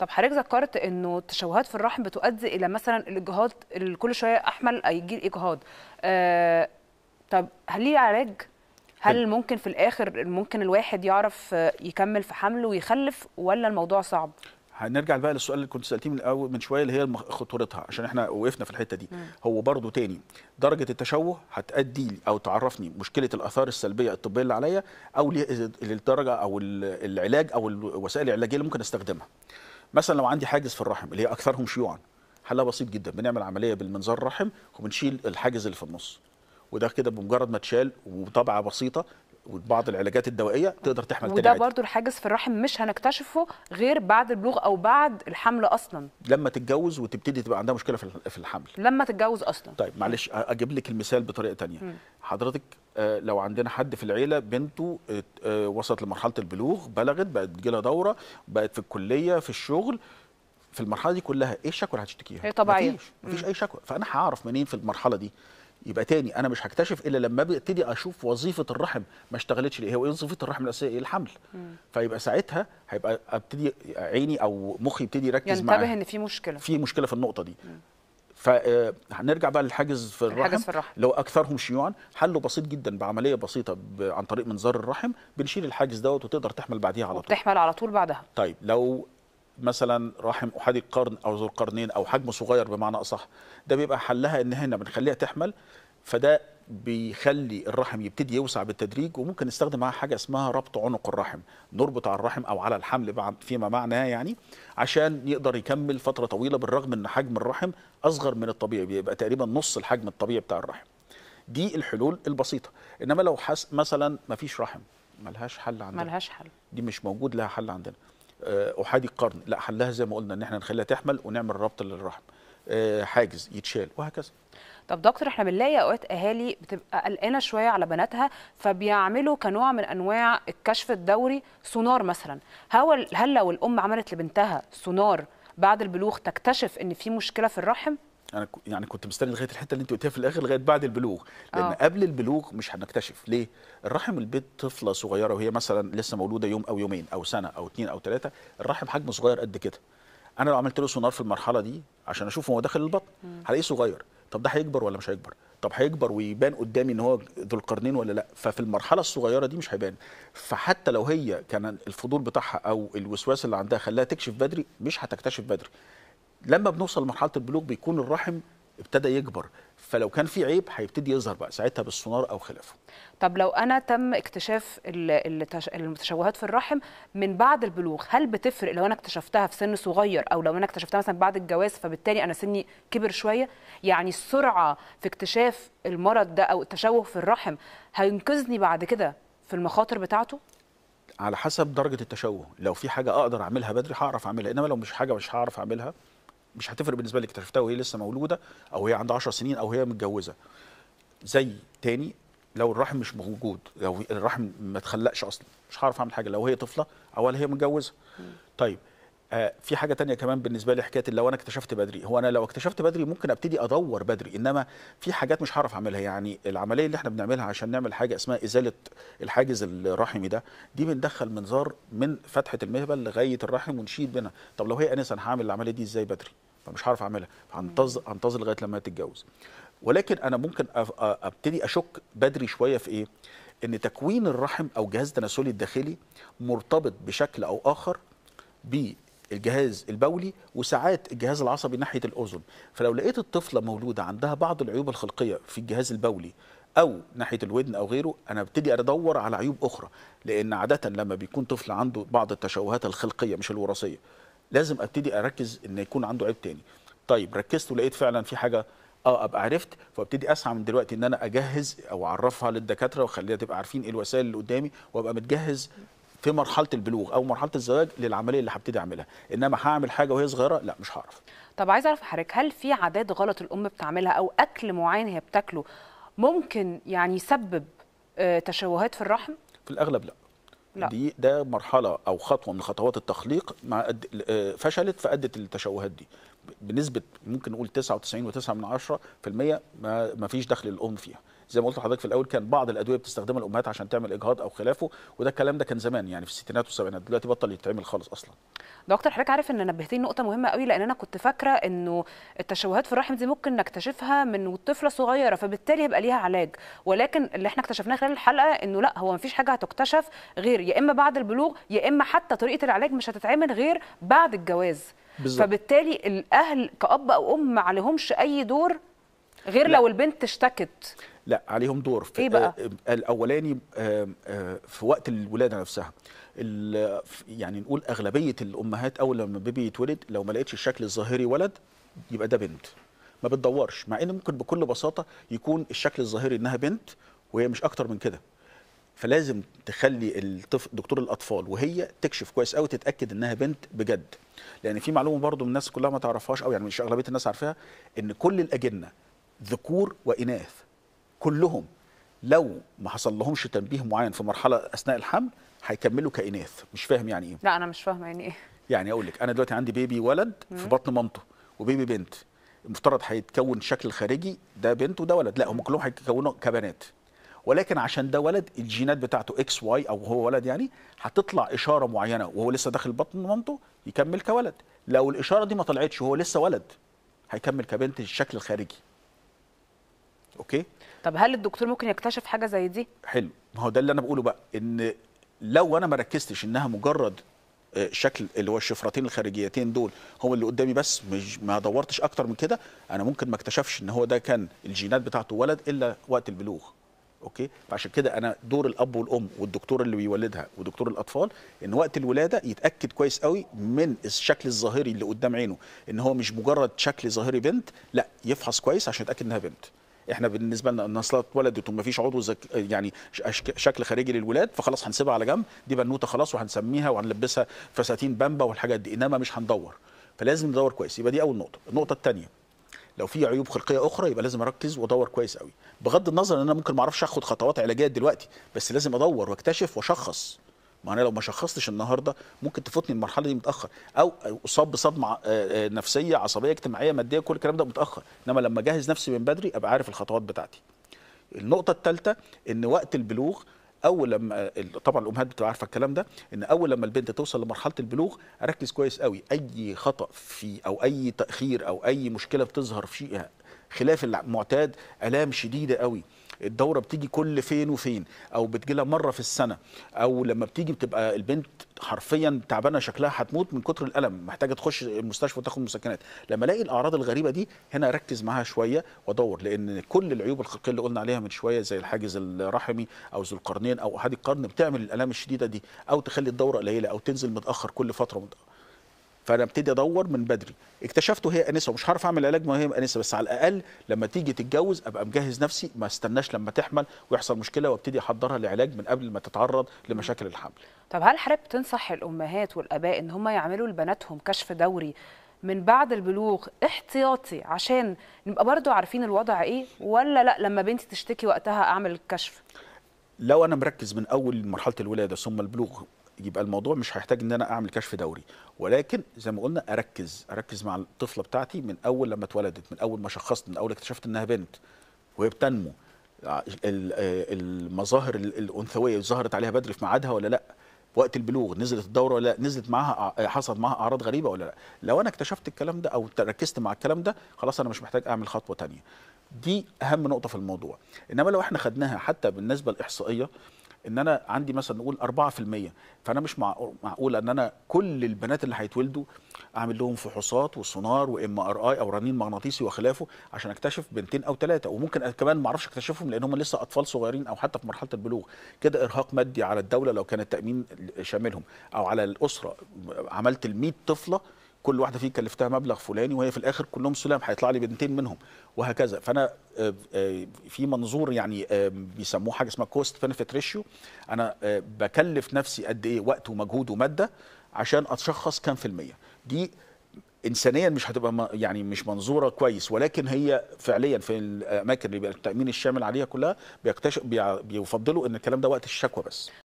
طب حضرتك ذكرت انه تشوهات في الرحم بتؤدي الى مثلا الاجهاض كل شويه احمل يجي اجهاض آه طب هل ليه علاج هل ممكن في الاخر ممكن الواحد يعرف يكمل في حمله ويخلف ولا الموضوع صعب هنرجع بقى للسؤال اللي كنت سالتيه من الاول من شويه اللي هي خطورتها عشان احنا وقفنا في الحته دي م. هو برضو تاني درجه التشوه هتادي او تعرفني مشكله الاثار السلبيه الطبيه اللي عليا او للدرجه او العلاج او الوسائل العلاجيه اللي ممكن استخدمها مثلا لو عندي حاجز في الرحم اللي هي اكثرهم شيوعا حلها بسيط جدا بنعمل عمليه بالمنظار الرحم وبنشيل الحاجز اللي في النص وده كده بمجرد ما تشال وطبعه بسيطه وبعض العلاجات الدوائيه تقدر تحمل وده برضو الحاجز في الرحم مش هنكتشفه غير بعد البلوغ او بعد الحمل اصلا لما تتجوز وتبتدي تبقى عندها مشكله في الحمل لما تتجوز اصلا طيب معلش اجيب لك المثال بطريقه ثانيه حضرتك آه، لو عندنا حد في العيله بنته آه، آه، وصلت لمرحله البلوغ بلغت بقت جيلها دوره بقت في الكليه في الشغل في المرحله دي كلها ايه الشكوى اللي هتشتكيها؟ هي طبيعيه مفيش, مفيش اي شكوى فانا هعرف منين في المرحله دي؟ يبقى تاني انا مش هكتشف الا لما ابتدي اشوف وظيفه الرحم ما اشتغلتش ليه هو وظيفه الرحم الاساسيه ايه الحمل مم. فيبقى ساعتها هيبقى ابتدي عيني او مخي يبتدي يركز معايا ينتبه ان في مشكله في مشكله في النقطه دي مم. فهنرجع آه، بقى للحاجز في الرحم, الحاجز في الرحم. لو اكثرهم شيوعا حله بسيط جدا بعمليه بسيطه عن طريق منظار الرحم بنشيل الحاجز دوت وتقدر تحمل بعديها على طول تحمل على طول بعدها طيب لو مثلا رحم احادي القرن او ذو القرنين او حجمه صغير بمعنى اصح ده بيبقى حلها ان هنا بنخليها تحمل فده بيخلي الرحم يبتدي يوسع بالتدريج وممكن نستخدم معاه حاجه اسمها ربط عنق الرحم نربط على الرحم او على الحمل فيما معناه يعني عشان يقدر يكمل فتره طويله بالرغم ان حجم الرحم اصغر من الطبيعي بيبقى تقريبا نص الحجم الطبيعي بتاع الرحم دي الحلول البسيطه انما لو حس مثلا ما فيش رحم ملهاش حل عندنا ملهاش حل دي مش موجود لها حل عندنا آه، احادي القرن لا حلها زي ما قلنا ان احنا نخليها تحمل ونعمل ربط للرحم آه، حاجز يتشال وهكذا طب دكتور احنا بنلاقي اوقات اهالي بتبقى قلقانه شويه على بناتها فبيعملوا كنوع من انواع الكشف الدوري سونار مثلا هل هل لو الام عملت لبنتها سونار بعد البلوغ تكتشف ان في مشكله في الرحم انا يعني كنت مستني لغايه الحته اللي انت قلتيها في الاخر لغايه بعد البلوغ لان أوه. قبل البلوغ مش هنكتشف ليه الرحم البيت طفله صغيره وهي مثلا لسه مولوده يوم او يومين او سنه او اتنين او ثلاثه الرحم حجمه صغير قد كده انا لو عملت له سونار في المرحله دي عشان اشوف هو داخل البطن هلاقيه صغير طب ده هيكبر ولا مش هيكبر طب هيكبر ويبان قدامي ان هو ذو القرنين ولا لا ففي المرحله الصغيره دي مش هيبان فحتى لو هي كان الفضول بتاعها او الوسواس اللي عندها خلاها تكشف بدري مش هتكتشف بدري لما بنوصل لمرحله البلوغ بيكون الرحم ابتدى يكبر فلو كان في عيب هيبتدي يظهر بقى ساعتها بالسونار او خلافه طب لو انا تم اكتشاف المتشوهات في الرحم من بعد البلوغ هل بتفرق لو انا اكتشفتها في سن صغير او لو انا اكتشفتها مثلا بعد الجواز فبالتالي انا سني كبر شويه يعني السرعه في اكتشاف المرض ده او التشوه في الرحم هينقذني بعد كده في المخاطر بتاعته على حسب درجه التشوه لو في حاجه اقدر اعملها بدري هعرف اعملها انما لو مش حاجه مش هعرف اعملها مش هتفرق بالنسبه لي اكتشفتها وهي لسه مولوده او هي عندها 10 سنين او هي متجوزه زي تاني لو الرحم مش موجود لو الرحم ما اتخلقش اصلا مش هعرف اعمل حاجه لو هي طفله او هي متجوزه طيب آه، في حاجه تانية كمان بالنسبه لي حكايه لو انا اكتشفت بدري هو انا لو اكتشفت بدري ممكن ابتدي ادور بدري انما في حاجات مش هعرف اعملها يعني العمليه اللي احنا بنعملها عشان نعمل حاجه اسمها ازاله الحاجز الرحمي ده دي بندخل منظار من فتحه المهبل لغايه الرحم ونشيل بينها طب لو هي انسه انا هعمل العمليه دي ازاي بدري فمش هعرف اعملها هنتظر هنتظر لغايه لما تتجوز ولكن انا ممكن ابتدي اشك بدري شويه في ايه ان تكوين الرحم او جهاز تناسلي الداخلي مرتبط بشكل او اخر الجهاز البولي وساعات الجهاز العصبي ناحيه الاذن فلو لقيت الطفله مولوده عندها بعض العيوب الخلقيه في الجهاز البولي او ناحيه الودن او غيره انا ابتدي ادور على عيوب اخرى لان عاده لما بيكون طفل عنده بعض التشوهات الخلقيه مش الوراثيه لازم ابتدي اركز ان يكون عنده عيب تاني طيب ركزت ولقيت فعلا في حاجه اه ابقى عرفت فابتدي اسعى من دلوقتي ان انا اجهز او اعرفها للدكاتره واخليها تبقى عارفين ايه الوسائل اللي قدامي وابقى متجهز في مرحله البلوغ او مرحله الزواج للعمليه اللي هبتدي اعملها انما هعمل حاجه وهي صغيره لا مش هعرف طب عايز اعرف حضرتك هل في عادات غلط الام بتعملها او اكل معين هي بتاكله ممكن يعني يسبب آه، تشوهات في الرحم في الاغلب لا لا. دي ده مرحله او خطوه من خطوات التخليق مع آه، فشلت فادت للتشوهات دي بنسبه ممكن نقول 99.9 من ما فيش دخل الام فيها زي ما قلت لحضرتك في الاول كان بعض الادويه بتستخدمها الامهات عشان تعمل اجهاض او خلافه وده الكلام ده كان زمان يعني في الستينات والسبعينات دلوقتي بطل يتعمل خالص اصلا دكتور حضرتك عارف ان نبهتني نقطه مهمه قوي لان انا كنت فاكره انه التشوهات في الرحم دي ممكن نكتشفها من طفله صغيره فبالتالي هيبقى ليها علاج ولكن اللي احنا اكتشفناه خلال الحلقه انه لا هو مفيش حاجه هتكتشف غير يا اما بعد البلوغ يا اما حتى طريقه العلاج مش هتتعمل غير بعد الجواز بالزبط. فبالتالي الاهل كاب او ام ما عليهمش اي دور غير لا. لو البنت اشتكت لا عليهم دور في إيه بقى؟ آه، آه، الاولاني آه، في وقت الولاده نفسها يعني نقول اغلبيه الامهات اول لما بيبي يتولد لو ما لقيتش الشكل الظاهري ولد يبقى ده بنت ما بتدورش مع ان ممكن بكل بساطه يكون الشكل الظاهري انها بنت وهي مش اكتر من كده فلازم تخلي الطفل دكتور الاطفال وهي تكشف كويس قوي تتاكد انها بنت بجد لان في معلومه برضو الناس كلها ما تعرفهاش او يعني مش اغلبيه الناس عارفاها ان كل الاجنه ذكور وإناث كلهم لو ما حصل لهمش تنبيه معين في مرحلة أثناء الحمل هيكملوا كإناث مش فاهم يعني إيه لا أنا مش فاهمة يعني إيه يعني أقول لك أنا دلوقتي عندي بيبي ولد في بطن مامته وبيبي بنت المفترض هيتكون شكل خارجي ده بنت وده ولد لا هم كلهم هيتكونوا كبنات ولكن عشان ده ولد الجينات بتاعته اكس واي او هو ولد يعني هتطلع اشاره معينه وهو لسه داخل بطن مامته يكمل كولد لو الاشاره دي ما طلعتش وهو لسه ولد هيكمل كبنت الشكل الخارجي اوكي طب هل الدكتور ممكن يكتشف حاجه زي دي حلو ما هو ده اللي انا بقوله بقى ان لو انا ما ركزتش انها مجرد آه، شكل اللي هو الشفرتين الخارجيتين دول هو اللي قدامي بس مش ما دورتش اكتر من كده انا ممكن ما اكتشفش ان هو ده كان الجينات بتاعته ولد الا وقت البلوغ اوكي فعشان كده انا دور الاب والام والدكتور اللي بيولدها ودكتور الاطفال ان وقت الولاده يتاكد كويس قوي من الشكل الظاهري اللي قدام عينه ان هو مش مجرد شكل ظاهري بنت لا يفحص كويس عشان يتاكد انها بنت احنا بالنسبه لنا النسلات اتولدت وما فيش عضو زك يعني شكل خارجي للولاد فخلاص هنسيبها على جنب دي بنوته خلاص وهنسميها وهنلبسها فساتين بامبا والحاجات دي انما مش هندور فلازم ندور كويس يبقى دي اول نقطه النقطه الثانيه لو في عيوب خلقيه اخرى يبقى لازم اركز وادور كويس قوي بغض النظر ان انا ممكن ما اعرفش اخد خطوات علاجيه دلوقتي بس لازم ادور واكتشف واشخص ما انا لو ما شخصتش النهارده ممكن تفوتني المرحله دي متاخر او اصاب بصدمه آه، آه، نفسيه عصبيه اجتماعيه ماديه كل الكلام ده متاخر انما لما اجهز نفسي من بدري ابقى عارف الخطوات بتاعتي النقطه الثالثه ان وقت البلوغ اول لما طبعا الامهات بتبقى عارفه الكلام ده ان اول لما البنت توصل لمرحله البلوغ اركز كويس قوي اي خطا في او اي تاخير او اي مشكله بتظهر فيها خلاف المعتاد الام شديده قوي الدوره بتيجي كل فين وفين او بتجي لها مره في السنه او لما بتيجي بتبقى البنت حرفيا تعبانه شكلها هتموت من كتر الالم محتاجه تخش المستشفى وتاخد مسكنات لما الاقي الاعراض الغريبه دي هنا اركز معاها شويه وادور لان كل العيوب الخلقيه اللي قلنا عليها من شويه زي الحاجز الرحمي او ذو القرنين او احاد القرن بتعمل الالام الشديده دي او تخلي الدوره قليله او تنزل متاخر كل فتره متأخر. فانا ابتدي ادور من بدري اكتشفته هي انسه ومش هعرف اعمل علاج ما هي انسه بس على الاقل لما تيجي تتجوز ابقى مجهز نفسي ما استناش لما تحمل ويحصل مشكله وابتدي احضرها لعلاج من قبل ما تتعرض لمشاكل الحمل طب هل حضرتك بتنصح الامهات والاباء ان هم يعملوا لبناتهم كشف دوري من بعد البلوغ احتياطي عشان نبقى برضو عارفين الوضع ايه ولا لا لما بنتي تشتكي وقتها اعمل الكشف لو انا مركز من اول مرحله الولاده ثم البلوغ يبقى الموضوع مش هيحتاج ان انا اعمل كشف دوري ولكن زي ما قلنا اركز اركز مع الطفله بتاعتي من اول لما اتولدت من اول ما شخصت من اول اكتشفت انها بنت وهي بتنمو آه، آه، المظاهر الانثويه ظهرت عليها بدري في ميعادها ولا لا وقت البلوغ نزلت الدوره ولا لا نزلت معاها حصل معاها اعراض غريبه ولا لا لو انا اكتشفت الكلام ده او ركزت مع الكلام ده خلاص انا مش محتاج اعمل خطوه ثانيه دي اهم نقطه في الموضوع انما لو احنا خدناها حتى بالنسبه الاحصائيه ان انا عندي مثلا نقول 4% فانا مش معقول ان انا كل البنات اللي هيتولدوا اعمل لهم فحوصات وسونار وام ار اي او رنين مغناطيسي وخلافه عشان اكتشف بنتين او ثلاثه وممكن كمان ما اعرفش اكتشفهم لان هم لسه اطفال صغيرين او حتى في مرحله البلوغ كده ارهاق مادي على الدوله لو كان التامين شاملهم او على الاسره عملت ال 100 طفله كل واحده فيهم كلفتها مبلغ فلاني وهي في الاخر كلهم سلام هيطلع لي بنتين منهم وهكذا فانا آه، آه، في منظور يعني آه، بيسموه حاجه اسمها كوست بنفيت ريشيو انا بكلف نفسي قد ايه وقت ومجهود وماده عشان اتشخص كام في الميه دي انسانيا مش هتبقى يعني مش منظوره كويس ولكن هي فعليا في الاماكن اللي بيبقى التامين الشامل عليها كلها بيكتشف بيفضلوا ان الكلام ده وقت الشكوى بس